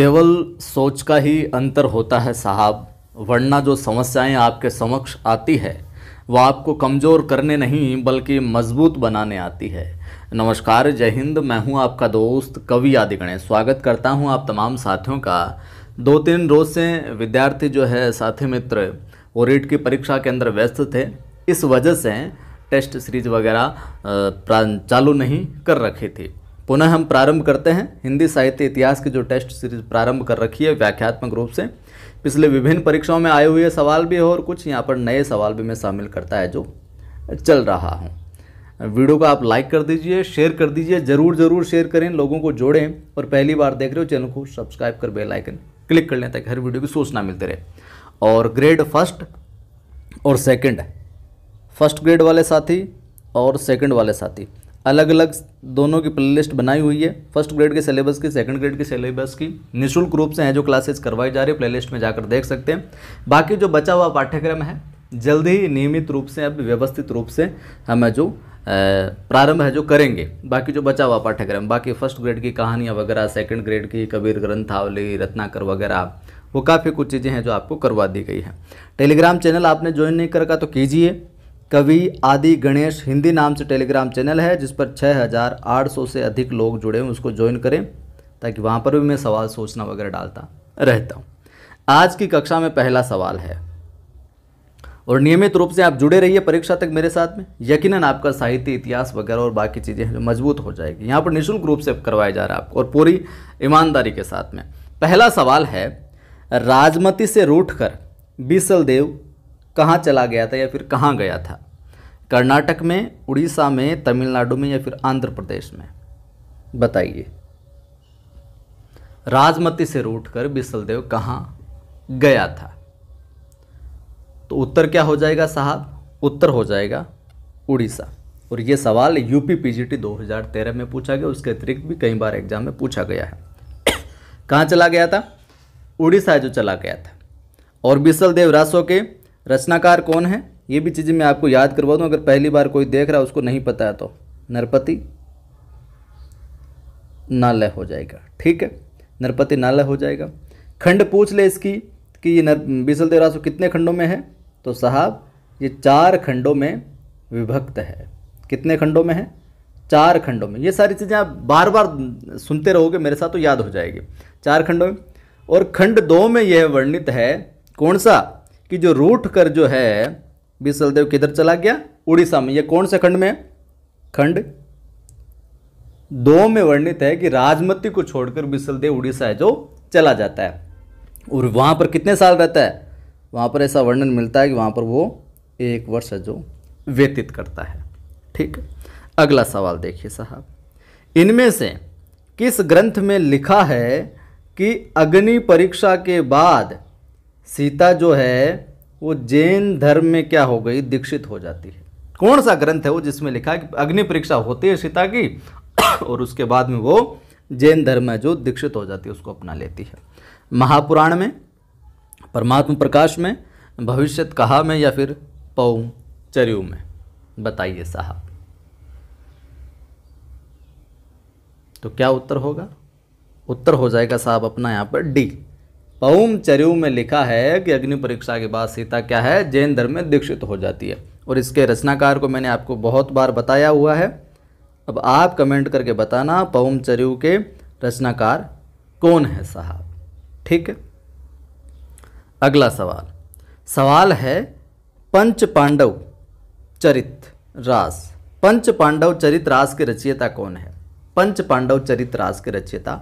केवल सोच का ही अंतर होता है साहब वरना जो समस्याएं आपके समक्ष आती है वह आपको कमज़ोर करने नहीं बल्कि मजबूत बनाने आती है नमस्कार जय हिंद मैं हूं आपका दोस्त कवि आदि गणेश स्वागत करता हूं आप तमाम साथियों का दो तीन रोज़ से विद्यार्थी जो है साथी मित्र वो रीट की परीक्षा के अंदर व्यस्त थे इस वजह से टेस्ट सीरीज वगैरह चालू नहीं कर रखी थी पुनः हम प्रारंभ करते हैं हिंदी साहित्य इतिहास की जो टेस्ट सीरीज प्रारंभ कर रखी है व्याख्यात्मक रूप से पिछले विभिन्न परीक्षाओं में आए हुए सवाल भी और कुछ यहाँ पर नए सवाल भी मैं शामिल करता है जो चल रहा हूँ वीडियो को आप लाइक कर दीजिए शेयर कर दीजिए ज़रूर ज़रूर शेयर करें लोगों को जोड़ें और पहली बार देख रहे हो चैनल को सब्सक्राइब कर बेल आइकन क्लिक कर लें ताकि हर वीडियो की सूचना मिलते रहे और ग्रेड फर्स्ट और सेकंड फर्स्ट ग्रेड वाले साथी और सेकंड वाले साथी अलग अलग दोनों की प्लेलिस्ट बनाई हुई है फर्स्ट ग्रेड के सिलेबस की सेकंड ग्रेड के सिलेबस की निशुल्क रूप से हैं जो क्लासेस करवाई जा रही है प्लेलिस्ट में जाकर देख सकते हैं बाकी जो बचा हुआ पाठ्यक्रम है जल्दी ही नियमित रूप से अब व्यवस्थित रूप से हम जो प्रारंभ है जो करेंगे बाकी जो बचा हुआ पाठ्यक्रम बाकी फर्स्ट ग्रेड की कहानियाँ वगैरह सेकेंड ग्रेड की कबीर ग्रंथावली रत्नाकर वगैरह वो काफ़ी कुछ चीज़ें हैं जो आपको करवा दी गई हैं टेलीग्राम चैनल आपने ज्वाइन नहीं कर रखा तो कीजिए कवि आदि गणेश हिंदी नाम से टेलीग्राम चैनल है जिस पर 6,800 से अधिक लोग जुड़े हैं उसको ज्वाइन करें ताकि वहाँ पर भी मैं सवाल सोचना वगैरह डालता रहता हूँ आज की कक्षा में पहला सवाल है और नियमित रूप से आप जुड़े रहिए परीक्षा तक मेरे साथ में यकीनन आपका साहित्य इतिहास वगैरह और बाकी चीज़ें हैं जो मजबूत हो जाएगी यहाँ पर निःशुल्क रूप से करवाया जा रहा है आपको और पूरी ईमानदारी के साथ में पहला सवाल है राजमती से रूठ कर बीसलदेव कहाँ चला गया था या फिर कहाँ गया था कर्नाटक में उड़ीसा में तमिलनाडु में या फिर आंध्र प्रदेश में बताइए राजमती से रूठकर बिसलदेव कहाँ गया था तो उत्तर क्या हो जाएगा साहब उत्तर हो जाएगा उड़ीसा और ये सवाल यूपी पीजीटी 2013 में पूछा गया उसके अतिरिक्त भी कई बार एग्जाम में पूछा गया है कहाँ चला गया था उड़ीसा जो चला गया था और बिसल देव रासो के रचनाकार कौन है ये भी चीज़ें मैं आपको याद करवा दूँ अगर पहली बार कोई देख रहा है उसको नहीं पता है तो नरपति नालय हो जाएगा ठीक है नरपति नालय हो जाएगा खंड पूछ ले इसकी कि ये नर बीसल देवरासु कितने खंडों में है तो साहब ये चार खंडों में विभक्त है कितने खंडों में है चार खंडों में ये सारी चीज़ें आप बार बार सुनते रहोगे मेरे साथ तो याद हो जाएगी चार खंडों में और खंड दो में यह वर्णित है कौन सा कि जो रूट कर जो है बिसलदेव किधर चला गया उड़ीसा में ये कौन से खंड में खंड दो में वर्णित है कि राजमती को छोड़कर बिसलदेव उड़ीसा है जो चला जाता है और वहां पर कितने साल रहता है वहां पर ऐसा वर्णन मिलता है कि वहां पर वो एक वर्ष है जो व्यतीत करता है ठीक अगला सवाल देखिए साहब इनमें से किस ग्रंथ में लिखा है कि अग्नि परीक्षा के बाद सीता जो है वो जैन धर्म में क्या हो गई दीक्षित हो जाती है कौन सा ग्रंथ है वो जिसमें लिखा है कि अग्नि परीक्षा होती है सीता की और उसके बाद में वो जैन धर्म है जो दीक्षित हो जाती है उसको अपना लेती है महापुराण में परमात्मा प्रकाश में भविष्य कहा में या फिर पौ चरयू में बताइए साहब तो क्या उत्तर होगा उत्तर हो जाएगा साहब अपना यहाँ पर डी पौम चरु में लिखा है कि अग्नि परीक्षा के बाद सीता क्या है जैन धर्म में दीक्षित हो जाती है और इसके रचनाकार को मैंने आपको बहुत बार बताया हुआ है अब आप कमेंट करके बताना पौम चरु के रचनाकार कौन है साहब ठीक है अगला सवाल सवाल है पंच पांडव चरित रास पंच पांडव चरित रास के रचयिता कौन है पंच पांडव चरित रास के रचयिता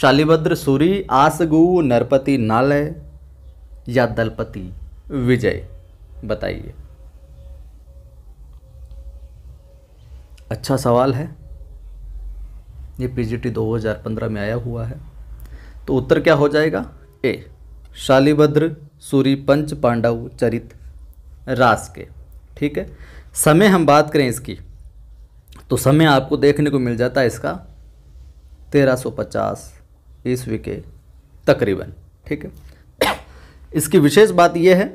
शालिभद्र सूरी आसगु नरपति नालय या दलपति विजय बताइए अच्छा सवाल है ये पीजीटी 2015 में आया हुआ है तो उत्तर क्या हो जाएगा ए शालिभद्र सूरी पंच पांडव चरित रास के ठीक है समय हम बात करें इसकी तो समय आपको देखने को मिल जाता है इसका तेरह सौ पचास ईस्वी के तकरीबन ठीक है इसकी विशेष बात यह है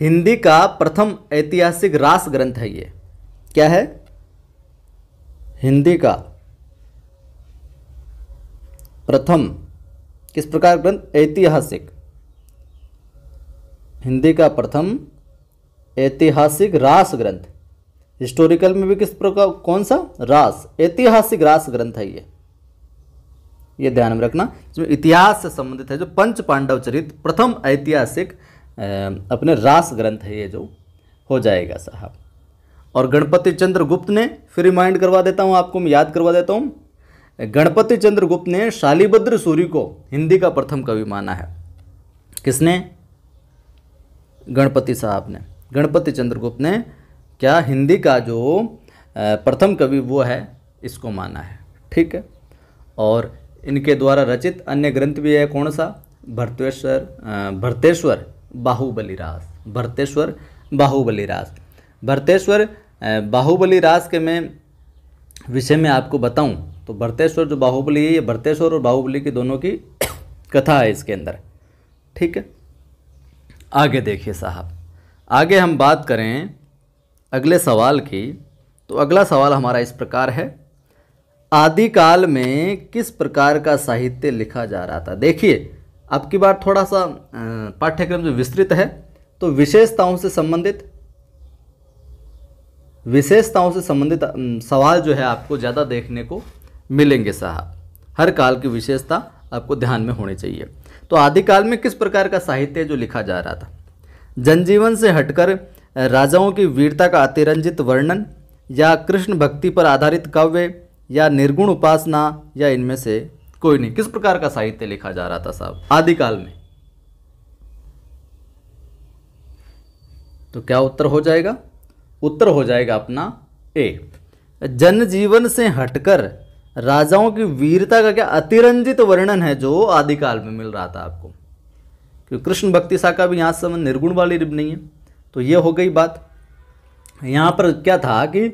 हिंदी का प्रथम ऐतिहासिक रास ग्रंथ है ये क्या है हिंदी का प्रथम किस प्रकार ग्रंथ ऐतिहासिक हिंदी का प्रथम ऐतिहासिक रास ग्रंथ हिस्टोरिकल में भी किस प्रकार कौन सा रास ऐतिहासिक रास ग्रंथ है ये ये ध्यान में रखना इसमें इतिहास से संबंधित है जो पंच पांडव चरित प्रथम ऐतिहासिक अपने रास ग्रंथ है ये जो हो जाएगा साहब और गणपति चंद्र गुप्त ने फिर रिमाइंड करवा देता हूँ आपको मैं याद करवा देता हूँ गणपति चंद्र गुप्त ने शालीभद्र सूरी को हिंदी का प्रथम कवि माना है किसने गणपति साहब ने गणपति चंद्रगुप्त ने क्या हिंदी का जो प्रथम कवि वो है इसको माना है ठीक है और इनके द्वारा रचित अन्य ग्रंथ भी है कौन सा भरतेश्वर भरतेश्वर बाहुबली रास भरतेश्वर बाहुबली रास भरतेश्वर बाहुबली रास के मैं विषय में आपको बताऊं तो भरतेश्वर जो बाहुबली है ये भरतेश्वर और बाहुबली की दोनों की कथा है इसके अंदर ठीक है आगे देखिए साहब आगे हम बात करें अगले सवाल की तो अगला सवाल हमारा इस प्रकार है आदिकाल में किस प्रकार का साहित्य लिखा जा रहा था देखिए अब की बार थोड़ा सा पाठ्यक्रम जो विस्तृत है तो विशेषताओं से संबंधित विशेषताओं से संबंधित सवाल जो है आपको ज़्यादा देखने को मिलेंगे साहब हर काल की विशेषता आपको ध्यान में होनी चाहिए तो आदिकाल में किस प्रकार का साहित्य जो लिखा जा रहा था जनजीवन से हटकर राजाओं की वीरता का अतिरंजित वर्णन या कृष्ण भक्ति पर आधारित काव्य या निर्गुण उपासना या इनमें से कोई नहीं किस प्रकार का साहित्य लिखा जा रहा था साहब आदिकाल में तो क्या उत्तर हो जाएगा उत्तर हो जाएगा अपना ए जनजीवन से हटकर राजाओं की वीरता का क्या अतिरंजित वर्णन है जो आदिकाल में मिल रहा था आपको क्योंकि कृष्ण भक्ति शाखा भी यहां से निर्गुण वाली रिब नहीं है तो ये हो गई बात यहाँ पर क्या था कि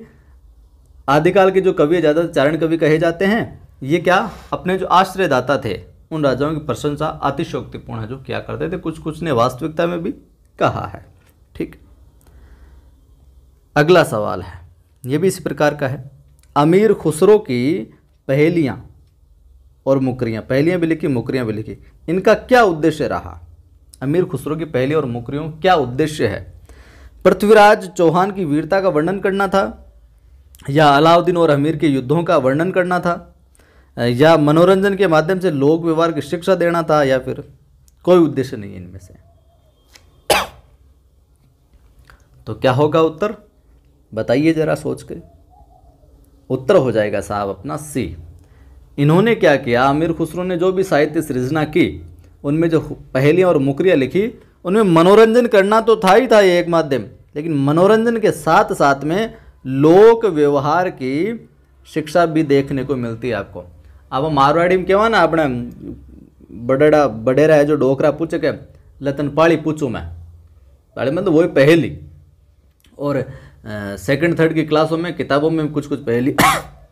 आदिकाल के जो कवि ज़्यादातर चारण कवि कहे जाते हैं ये क्या अपने जो आश्रयदाता थे उन राजाओं की प्रशंसा अतिशोक्तिपूर्ण है जो क्या करते थे कुछ कुछ ने वास्तविकता में भी कहा है ठीक अगला सवाल है ये भी इसी प्रकार का है अमीर खुसरो की पहेलियाँ और मुकरियाँ पहेलियाँ भी लिखी मुकरियाँ भी लिखी इनका क्या उद्देश्य रहा अमीर खुसरो की पहली और मुकरियों क्या उद्देश्य है पृथ्वीराज चौहान की वीरता का वर्णन करना था या अलाउद्दीन और अमीर के युद्धों का वर्णन करना था या मनोरंजन के माध्यम से लोक व्यवहार की शिक्षा देना था या फिर कोई उद्देश्य नहीं इनमें से तो क्या होगा उत्तर बताइए जरा सोच के उत्तर हो जाएगा साहब अपना सी इन्होंने क्या किया आमिर खुसरो ने जो भी साहित्य सृजना की उनमें जो पहेलियाँ और मुकरियाँ लिखी उनमें मनोरंजन करना तो था ही था ये एक माध्यम लेकिन मनोरंजन के साथ साथ में लोक व्यवहार की શિક્ષા બી દેખને કો મિલતી આપકો આવા મારવાડીમાં मारवाड़ी में कहवा ना अपने बड़ेड़ा बडेरा है जो डोकरा पूछ के लतन पाड़ी पूछू मैं पाड़ी मतलब वही पहली और सेकंड थर्ड की क्लासों में किताबों में कुछ कुछ पहली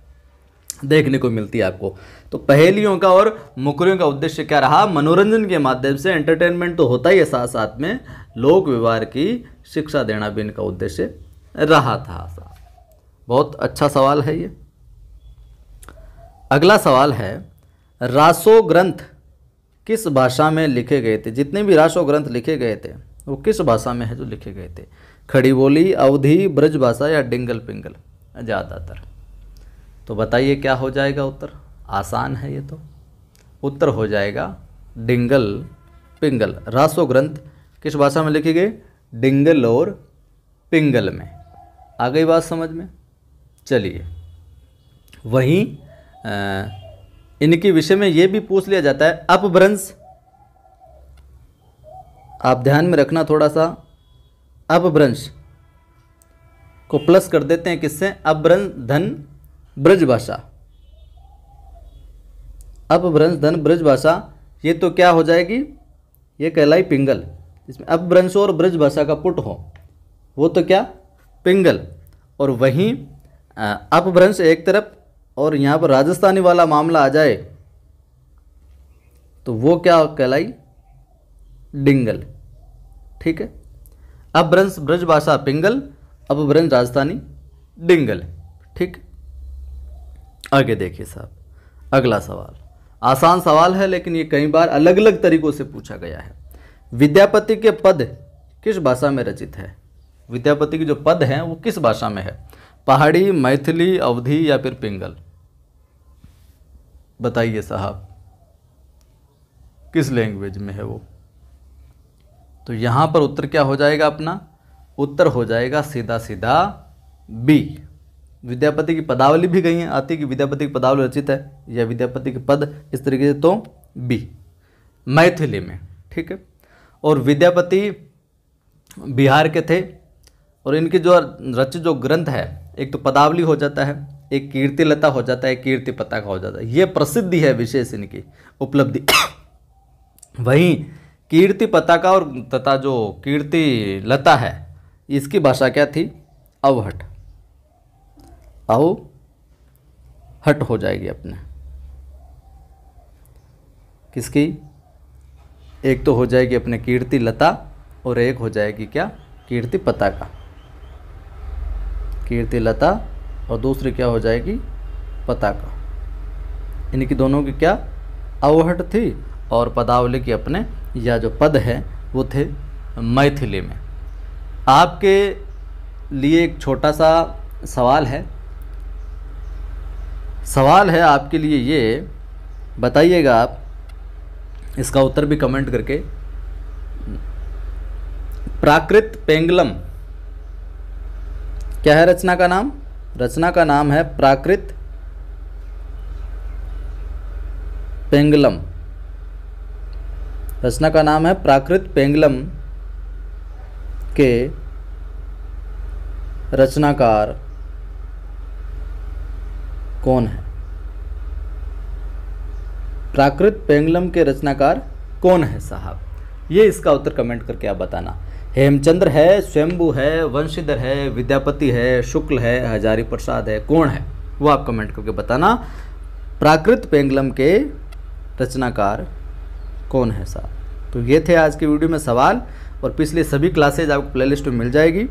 देखने को मिलती है आपको तो पहेलियों का और मुकरियों का उद्देश्य क्या रहा मनोरंजन के माध्यम से एंटरटेनमेंट तो होता ही है साथ साथ में लोक व्यवहार की शिक्षा देना भी इनका उद्देश्य रहा था बहुत अच्छा सवाल है ये अगला सवाल है रासो ग्रंथ किस भाषा में लिखे गए थे जितने भी रासो ग्रंथ लिखे गए थे वो किस भाषा में है जो लिखे गए थे खड़ी बोली अवधि ब्रज भाषा या डिंगल पिंगल ज़्यादातर तो बताइए क्या हो जाएगा उत्तर आसान है ये तो उत्तर हो जाएगा डिंगल पिंगल रासो ग्रंथ किस भाषा में लिखे गए डिंगल और पिंगल में आ गई बात समझ में चलिए वहीं इनके विषय में यह भी पूछ लिया जाता है अपभ्रंश आप ध्यान में रखना थोड़ा सा अपभ्रंश को प्लस कर देते हैं किससे अपभ्रंश धन ब्रज भाषा अपभ्रंश धन ब्रज भाषा ये तो क्या हो जाएगी ये कहलाई पिंगल इसमें अपभ्रंश और ब्रज भाषा का पुट हो वो तो क्या पिंगल और वहीं अपभ्रंश एक तरफ और यहाँ पर राजस्थानी वाला मामला आ जाए तो वो क्या कहलाई डिंगल ठीक है अपभ्रंश ब्रज भाषा पिंगल अपभ्रंश राजस्थानी डिंगल ठीक आगे देखिए साहब अगला सवाल आसान सवाल है लेकिन ये कई बार अलग अलग तरीकों से पूछा गया है विद्यापति के पद किस भाषा में रचित है विद्यापति के जो पद हैं वो किस भाषा में है पहाड़ी मैथिली अवधि या फिर पिंगल बताइए साहब किस लैंग्वेज में है वो तो यहाँ पर उत्तर क्या हो जाएगा अपना उत्तर हो जाएगा सीधा सीधा बी विद्यापति की पदावली भी गई है आती कि विद्यापति की पदावली रचित है या विद्यापति के पद इस तरीके से तो बी मैथिली में ठीक है और विद्यापति बिहार के थे और इनके जो रचित जो ग्रंथ है एक तो पदावली हो जाता है एक कीर्ति लता हो जाता है कीर्ति पताका हो जाता है ये प्रसिद्धि है विशेष इनकी उपलब्धि वहीं कीर्ति पताका और तथा जो कीर्ति लता है इसकी भाषा क्या थी अवहट अव हट हो जाएगी अपने किसकी एक तो हो जाएगी अपने कीर्ति लता और एक हो जाएगी क्या कीर्ति पताका कीर्ति लता और दूसरी क्या हो जाएगी पताका इनकी दोनों की क्या अवहट थी और पदावली के अपने या जो पद है वो थे मैथिली में आपके लिए एक छोटा सा सवाल है सवाल है आपके लिए ये बताइएगा आप इसका उत्तर भी कमेंट करके प्राकृत पेंगलम क्या है रचना का नाम रचना का नाम है प्राकृत पेंगलम रचना का नाम है प्राकृत पेंगलम के रचनाकार कौन है प्राकृत पेंगलम के रचनाकार कौन है साहब ये इसका उत्तर कमेंट करके आप बताना हेमचंद्र है स्वयंभू है वंशीधर है विद्यापति है शुक्ल है हजारी प्रसाद है कौन है वो आप कमेंट करके बताना प्राकृत पेंगलम के रचनाकार कौन है साहब तो ये थे आज के वीडियो में सवाल और पिछले सभी क्लासेज आपको प्लेलिस्ट में मिल जाएगी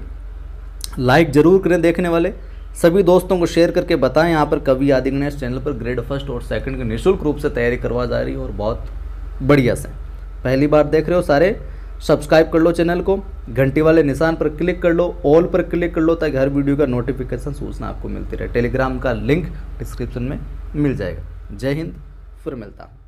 लाइक ज़रूर करें देखने वाले सभी दोस्तों को शेयर करके बताएं यहाँ पर कवि आदि गणेश चैनल पर ग्रेड फर्स्ट और सेकंड की निःशुल्क रूप से तैयारी करवा जा रही है और बहुत बढ़िया से पहली बार देख रहे हो सारे सब्सक्राइब कर लो चैनल को घंटी वाले निशान पर क्लिक कर लो ऑल पर क्लिक कर लो ताकि हर वीडियो का नोटिफिकेशन सूचना आपको मिलती रहे टेलीग्राम का लिंक डिस्क्रिप्शन में मिल जाएगा जय हिंद फिर मिलता हूँ